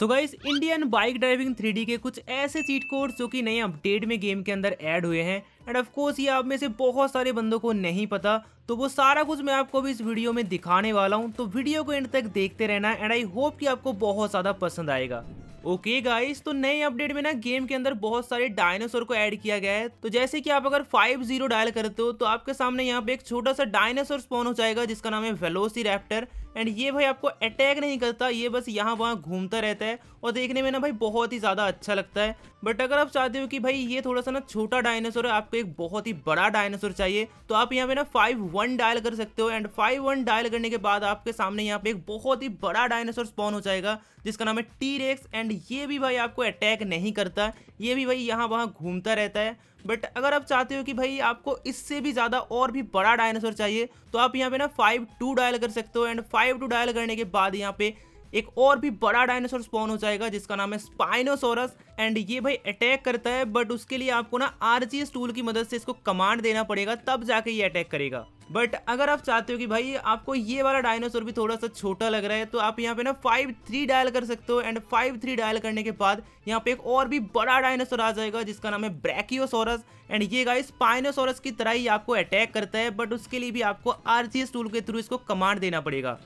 सो guys Indian bike driving three के कुछ ऐसे चीट कोड्स जो कि नए अपडेट में गेम के अंदर ऐड हुए हैं एंड ऑफकोर्स ये आप में से बहुत सारे बंदों को नहीं पता तो वो सारा कुछ मैं आपको भी इस वीडियो में दिखाने वाला हूँ तो वीडियो को एंड तक देखते रहना एंड आई होप कि आपको बहुत ज़्यादा पसंद आएगा ओके okay गाइस तो नए अपडेट में ना गेम के अंदर बहुत सारे डायनासोर को ऐड किया गया है तो जैसे कि आप अगर 50 डायल करते हो तो आपके सामने यहाँ पे एक छोटा सा डायनासोर स्पॉन हो जाएगा जिसका नाम है वेलोसी रैप्टर एंड ये भाई आपको अटैक नहीं करता ये बस यहाँ वहाँ घूमता रहता है और देखने में ना भाई बहुत ही ज़्यादा अच्छा लगता है बट अगर आप चाहते हो कि भाई ये थोड़ा सा ना छोटा डायनासोर है आपके एक बहुत ही बड़ा डायनासोर चाहिए तो आप यहाँ पे ना फाइव वन डायल कर सकते हो एंड फाइव वन डायल करने के बाद आपके सामने यहाँ पे एक बहुत ही बड़ा डायनासोर स्पॉन हो जाएगा जिसका नाम है टी रेक्स एंड ये भी भाई आपको अटैक नहीं करता ये भी भाई यहाँ वहाँ घूमता रहता है बट अगर आप चाहते हो कि भाई आपको इससे भी ज़्यादा और भी बड़ा डायनासोर चाहिए तो आप यहाँ पे ना फाइव टू डायल कर सकते हो एंड फाइव टू डायल करने के बाद यहाँ पे एक और भी बड़ा डायनासोर स्पॉन हो जाएगा जिसका नाम है स्पाइनोसोरस एंड ये भाई अटैक करता है बट उसके लिए आपको ना आरजीएस टूल की मदद से इसको कमांड देना पड़ेगा तब जाके ये अटैक करेगा बट अगर आप चाहते हो कि भाई आपको ये वाला डायनासोर भी थोड़ा सा छोटा लग रहा है तो आप यहाँ पे ना फाइव थ्री डायल कर सकते हो एंड फाइव थ्री डायल करने के बाद यहाँ पे एक और भी बड़ा डायनासोर आ जाएगा जिसका नाम है ब्रैकियोसोरस एंड ये गाइस स्पाइनोसोरस की तरह ही आपको अटैक करता है बट उसके लिए भी आपको आरजीएस टूल के थ्रू इसको कमांड देना पड़ेगा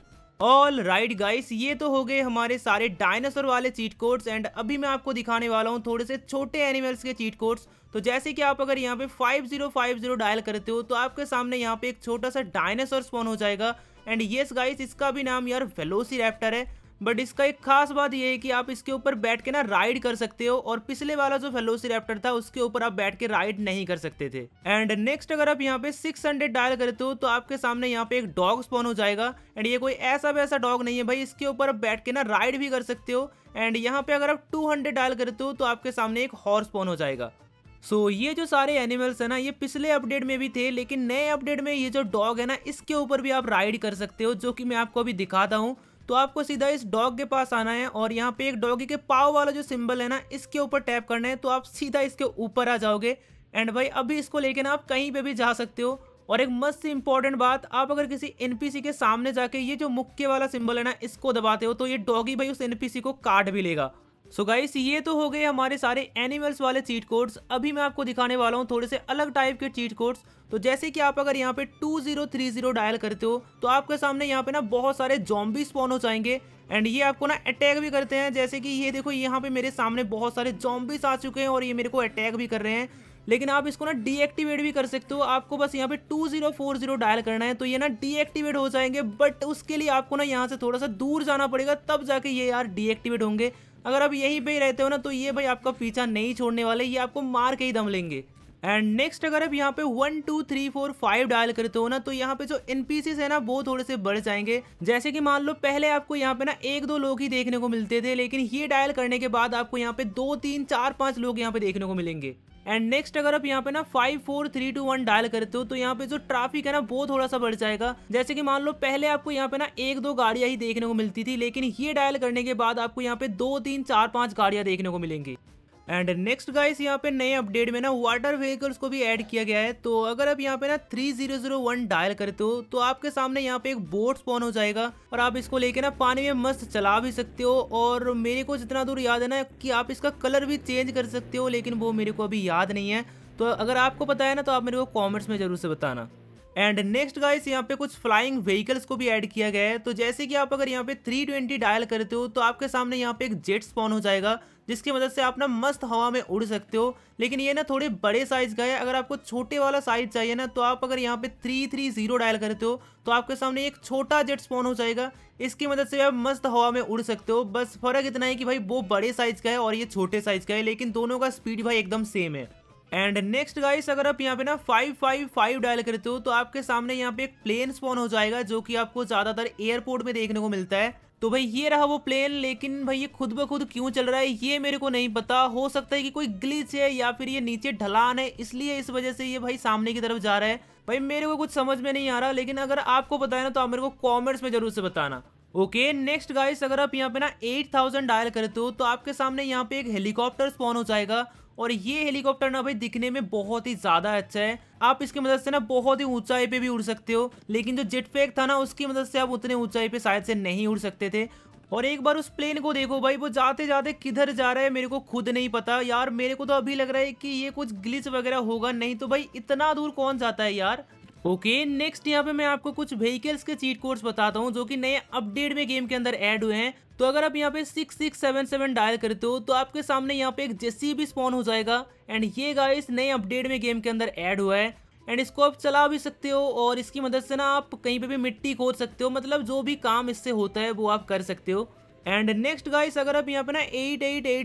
ऑल राइट गाइस ये तो हो गए हमारे सारे डायनासोर वाले चीट कोड्स एंड अभी मैं आपको दिखाने वाला हूँ थोड़े से छोटे एनिमल्स के चीट कोड्स तो जैसे कि आप अगर यहाँ पे 5050 डायल करते हो तो आपके सामने यहाँ पे एक छोटा सा डायनासोर स्पॉन हो जाएगा एंड येस गाइस इसका भी नाम यार वेलोसी है बट इसका एक खास बात यह है कि आप इसके ऊपर बैठ के ना राइड कर सकते हो और पिछले वाला जो फेलोसिरेप्टर था उसके ऊपर आप बैठ के राइड नहीं कर सकते थे एंड नेक्स्ट अगर आप यहाँ पे सिक्स हंड्रेड डायल करते हो तो आपके सामने यहाँ पे एक डॉग स्पॉन हो जाएगा एंड ये कोई ऐसा वैसा डॉग नहीं है भाई इसके ऊपर आप बैठ के ना राइड भी कर सकते हो एंड यहाँ पे अगर आप हंड्रेड डायल करते हो तो आपके सामने एक हॉर्स पॉन हो जाएगा सो so, ये जो सारे एनिमल्स हैं ना ये पिछले अपडेट में भी थे लेकिन नए अपडेट में ये जो डॉग है ना इसके ऊपर भी आप राइड कर सकते हो जो कि मैं आपको अभी दिखाता हूँ तो आपको सीधा इस डॉग के पास आना है और यहाँ पे एक डॉगी के पाव वाला जो सिंबल है ना इसके ऊपर टैप करना है तो आप सीधा इसके ऊपर आ जाओगे एंड भाई अभी इसको लेके ना आप कहीं पे भी जा सकते हो और एक मस्त से इंपॉर्टेंट बात आप अगर किसी एनपीसी के सामने जाके ये जो मुक्के वाला सिंबल है ना इसको दबाते हो तो ये डॉगी भाई उस एनपीसी को काट भी लेगा सो so गाइस ये तो हो गए हमारे सारे एनिमल्स वाले चीट कोड्स अभी मैं आपको दिखाने वाला हूँ थोड़े से अलग टाइप के चीट कोड्स तो जैसे कि आप अगर यहाँ पे 2030 डायल करते हो तो आपके सामने यहाँ पे ना बहुत सारे जॉम्बी स्पॉन हो जाएंगे एंड ये आपको ना अटैक भी करते हैं जैसे कि ये देखो यहाँ पे मेरे सामने बहुत सारे जॉम्बिस आ चुके हैं और ये मेरे को अटैक भी कर रहे हैं लेकिन आप इसको ना डीएक्टिवेट भी कर सकते हो आपको बस यहाँ पे two zero four zero dial करना है तो ये ना डीएक्टिवेट हो जाएंगे बट उसके लिए आपको ना यहाँ से थोड़ा सा दूर जाना पड़ेगा तब जाके ये यार डीएक्टिवेट होंगे अगर आप यहीं पे ही रहते हो ना तो ये भाई आपका पीछा नहीं छोड़ने वाले ये आपको मार के ही दम लेंगे एंड नेक्स्ट अगर आप यहाँ पे one two three four five dial करते हो ना तो यहाँ पे जो एनपीसीज है ना वो थोड़े से बढ़ जाएंगे जैसे कि मान लो पहले आपको यहाँ पे ना एक दो लोग ही देखने को मिलते थे लेकिन ये डायल करने के बाद आपको यहाँ पे दो तीन चार पांच लोग यहाँ पे देखने को मिलेंगे एंड नेक्स्ट अगर आप यहाँ पे ना five four three two one dial करते हो तो यहाँ पे जो ट्रैफिक है ना वो थोड़ा सा बढ़ जाएगा जैसे कि मान लो पहले आपको यहाँ पे ना एक दो गाड़ियां ही देखने को मिलती थी लेकिन ये डायल करने के बाद आपको यहाँ पे दो तीन चार पांच गाड़ियां देखने को मिलेंगी एंड नेक्स्ट गाइस यहाँ पे नए अपडेट में ना वाटर व्हीकल्स को भी ऐड किया गया है तो अगर आप यहाँ पे ना 3001 डायल करते हो तो आपके सामने यहाँ पे एक बोट स्पॉन हो जाएगा और आप इसको लेके ना पानी में मस्त चला भी सकते हो और मेरे को जितना दूर याद है ना कि आप इसका कलर भी चेंज कर सकते हो लेकिन वो मेरे को अभी याद नहीं है तो अगर आपको पता है ना तो आप मेरे को कॉमेंट्स में जरूर से बताना एंड नेक्स्ट गाइस यहाँ पे कुछ फ्लाइंग व्हीकल्स को भी ऐड किया गया है तो जैसे कि आप अगर यहाँ पे 320 डायल करते हो तो आपके सामने यहाँ पे एक जेट स्पॉन हो जाएगा जिसकी मदद से आप ना मस्त हवा में उड़ सकते हो लेकिन ये ना थोड़े बड़े साइज़ का है अगर आपको छोटे वाला साइज़ चाहिए ना तो आप अगर यहाँ पे थ्री थ्री जीरो डायल करते हो तो आपके सामने एक छोटा जेट स्पॉन हो जाएगा इसकी मदद से आप मस्त हवा में उड़ सकते हो बस फर्क इतना है कि भाई वो बड़े साइज़ का है और ये छोटे साइज़ का है लेकिन दोनों का स्पीड भाई एकदम सेम है एंड नेक्स्ट गाइस अगर आप यहाँ पे ना फाइव फाइव फाइव डायल करते हो तो आपके सामने यहाँ पे एक प्लेन स्पॉन हो जाएगा जो कि आपको ज्यादातर एयरपोर्ट में देखने को मिलता है तो भाई ये रहा वो प्लेन लेकिन भाई ये खुद ब खुद क्यों चल रहा है ये मेरे को नहीं पता हो सकता है कि कोई ग्लिच है या फिर ये नीचे ढलान है इसलिए इस वजह से ये भाई सामने की तरफ जा रहा है भाई मेरे को कुछ समझ में नहीं आ रहा लेकिन अगर आपको बताया ना तो आप मेरे को कॉमेंट्स में जरूर से बताना ओके नेक्स्ट गाइस अगर आप यहाँ पे ना 8000 डायल करते हो तो आपके सामने यहाँ पे एक हेलीकॉप्टर स्पॉन हो जाएगा और ये हेलीकॉप्टर ना भाई दिखने में बहुत ही ज्यादा अच्छा है आप इसकी मदद से ना बहुत ही ऊंचाई पे भी उड़ सकते हो लेकिन जो जेट पैक था ना उसकी मदद से आप उतने ऊंचाई पे शायद से नहीं उड़ सकते थे और एक बार उस प्लेन को देखो भाई वो जाते जाते किधर जा रहा है मेरे को खुद नहीं पता यार मेरे को तो अभी लग रहा है कि ये कुछ ग्लिच वगैरह होगा नहीं तो भाई इतना दूर कौन जाता है यार ओके नेक्स्ट यहाँ पे मैं आपको कुछ व्हीकल्स के चीट कोड्स बताता हूँ जो कि नए अपडेट में गेम के अंदर ऐड हुए हैं तो अगर आप यहाँ पे six six seven seven dial करते हो तो आपके सामने यहाँ पे एक जेसी भी स्पॉन हो जाएगा एंड ये गाइस नए अपडेट में गेम के अंदर ऐड हुआ है एंड इसको आप चला भी सकते हो और इसकी मदद से ना आप कहीं पे भी मिट्टी खोद सकते हो मतलब जो भी काम इससे होता है वो आप कर सकते हो एंड नेक्स्ट गाइस अगर आप यहाँ पे ना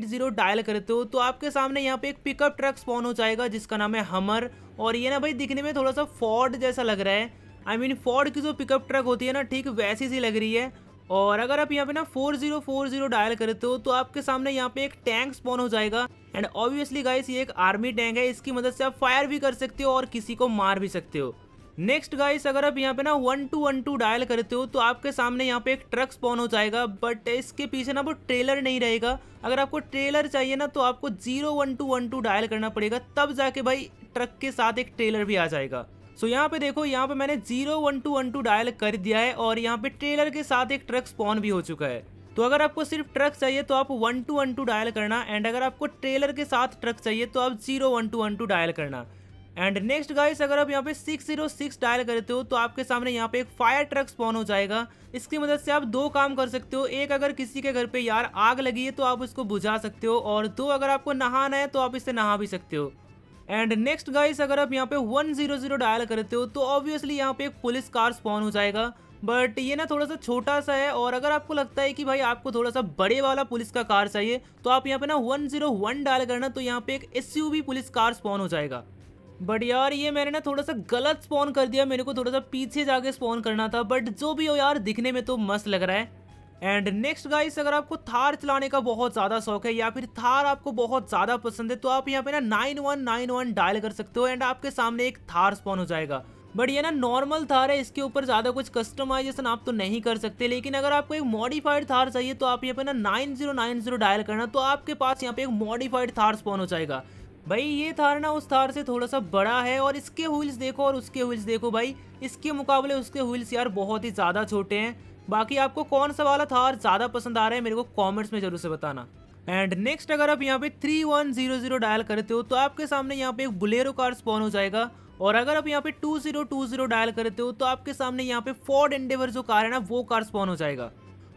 8880 डायल करते हो तो आपके सामने यहाँ पे एक पिकअप ट्रक स्पॉन हो जाएगा जिसका नाम है हमर और ये ना भाई दिखने में थोड़ा सा फोर्ड जैसा लग रहा है आई मीन फोर्ड की जो पिकअप ट्रक होती है ना ठीक वैसी सी लग रही है और अगर आप यहाँ पे ना 4040 डायल करते हो तो आपके सामने यहाँ पे एक टैंक स्पॉन हो जाएगा एंड ऑब्वियसली गाइस ये एक आर्मी टैंक है इसकी मदद से आप फायर भी कर सकते हो और किसी को मार भी सकते हो नेक्स्ट गाइस अगर आप यहाँ पे ना one two one two dial करते हो तो आपके सामने यहाँ पे एक ट्रक स्पॉन हो जाएगा बट इसके पीछे ना वो ट्रेलर नहीं रहेगा अगर आपको ट्रेलर चाहिए ना तो आपको zero one two one two dial करना पड़ेगा तब जाके भाई ट्रक के साथ एक ट्रेलर भी आ जाएगा सो so, यहाँ पे देखो यहाँ पे मैंने zero one two one two dial कर दिया है और यहाँ पे ट्रेलर के साथ एक ट्रक स्पॉन भी हो चुका है तो अगर आपको सिर्फ ट्रक चाहिए तो आप one two one two dial करना एंड अगर आपको ट्रेलर के साथ ट्रक चाहिए तो आप zero one two one two dial करना एंड नेक्स्ट गाइस अगर आप यहाँ पे सिक्स जीरो सिक्स डायल करते हो तो आपके सामने यहाँ पे एक फायर ट्रक स्पॉन हो जाएगा इसकी मदद से आप दो काम कर सकते हो एक अगर किसी के घर पे यार आग लगी है तो आप उसको बुझा सकते हो और दो अगर आपको नहाना है तो आप इससे नहा भी सकते हो एंड नेक्स्ट गाइस अगर आप यहाँ पे वन जीरो जीरो डायल करते हो तो ऑब्वियसली यहाँ पे एक पुलिस कार स्पॉन हो जाएगा बट ये ना थोड़ा सा छोटा सा है और अगर आपको लगता है कि भाई आपको थोड़ा सा बड़े वाला पुलिस का कार चाहिए तो आप यहाँ पे ना वन जीरो वन डायल करना तो यहाँ पे एक एस पुलिस कार स्पॉन हो जाएगा बट यार ये मैंने ना थोड़ा सा गलत स्पॉन कर दिया मेरे को थोड़ा सा पीछे जाके स्पॉन करना था बट जो भी हो यार दिखने में तो मस्त लग रहा है एंड नेक्स्ट गाइस अगर आपको थार चलाने का बहुत ज़्यादा शौक है या फिर थार आपको बहुत ज़्यादा पसंद है तो आप यहाँ पे ना nine one nine one dial कर सकते हो एंड आपके सामने एक थार स्पॉन हो जाएगा बट ये ना नॉर्मल थार है इसके ऊपर ज़्यादा कुछ कस्टमाइजेशन आप तो नहीं कर सकते लेकिन अगर आपको एक मॉडिफाइड थार चाहिए तो आप यहाँ पे ना nine zero nine zero dial करना तो आपके पास यहाँ पे एक मॉडिफाइड थार स्पॉन हो जाएगा भाई ये थार ना उस थार से थोड़ा सा बड़ा है और इसके व्हील्स देखो और उसके व्हील्स देखो भाई इसके मुकाबले उसके व्हील्स यार बहुत ही ज़्यादा छोटे हैं बाकी आपको कौन सा वाला थार ज़्यादा पसंद आ रहा है मेरे को कमेंट्स में जरूर से बताना एंड नेक्स्ट अगर आप यहाँ पे 3100 डायल करते हो तो आपके सामने यहाँ पे एक बुलेरो कार स्पॉन हो जाएगा और अगर आप यहाँ पे 2020 डायल करते हो तो आपके सामने यहाँ पे फोर्ड एंडेवर जो कार है ना वो कार स्पॉन हो जाएगा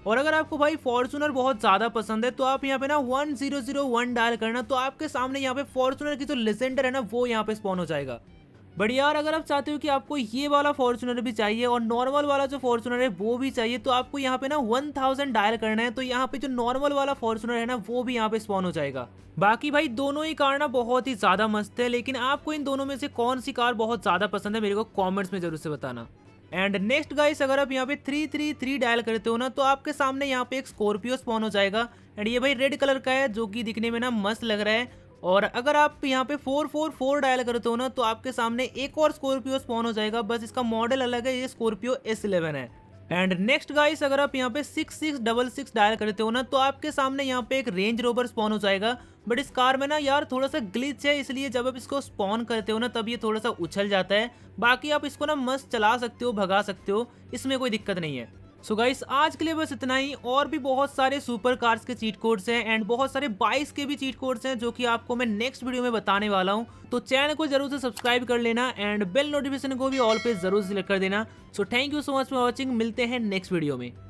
और अगर आपको भाई फॉर्चुनर बहुत ज़्यादा पसंद है तो आप यहाँ पे ना one zero zero one dial करना तो आपके सामने यहाँ पे फॉर्चुनर की जो लेजेंडर है ना वो यहाँ पे स्पॉन हो जाएगा बट यार अगर आप चाहते हो कि आपको ये वाला फॉर्चुनर भी चाहिए और नॉर्मल वाला जो फॉर्चुनर है वो भी चाहिए तो आपको यहाँ पे ना 1000 डायल करना है तो यहाँ पे जो नॉर्मल वाला फॉर्चुनर है ना वो भी यहाँ पे स्पॉन हो जाएगा बाकी भाई दोनों ही कार ना बहुत ही ज़्यादा मस्त है लेकिन आपको इन दोनों में से कौन सी कार बहुत ज़्यादा पसंद है मेरे को कॉमेंट्स में जरूर से बताना एंड नेक्स्ट गाइस अगर आप यहाँ पे थ्री थ्री थ्री डायल करते हो ना तो आपके सामने यहाँ पे एक स्कॉर्पियो स्पॉन हो जाएगा एंड ये भाई रेड कलर का है जो कि दिखने में ना मस्त लग रहा है और अगर आप यहाँ पे फोर फोर फोर डायल करते हो ना तो आपके सामने एक और स्कॉर्पियो स्पॉन हो जाएगा बस इसका मॉडल अलग है ये स्कॉर्पियो एस इलेवन है एंड नेक्स्ट गाइस अगर आप यहाँ पे six six double six dial करते हो ना तो आपके सामने यहाँ पे एक रेंज रोवर स्पॉन हो जाएगा बट इस कार में ना यार थोड़ा सा ग्लिच है इसलिए जब आप इसको स्पॉन करते हो ना तब ये थोड़ा सा उछल जाता है बाकी आप इसको ना मस्त चला सकते हो भगा सकते हो इसमें कोई दिक्कत नहीं है सो गाइस आज के लिए बस इतना ही और भी बहुत सारे सुपर कार्स के चीट कोड्स हैं एंड बहुत सारे बाइस के भी चीट कोड्स हैं जो कि आपको मैं नेक्स्ट वीडियो में बताने वाला हूँ तो चैनल को जरूर से सब्सक्राइब कर लेना एंड बेल नोटिफिकेशन को भी ऑल पे जरूर सेलेक्ट कर देना so thank you so much for watching मिलते हैं नेक्स्ट वीडियो में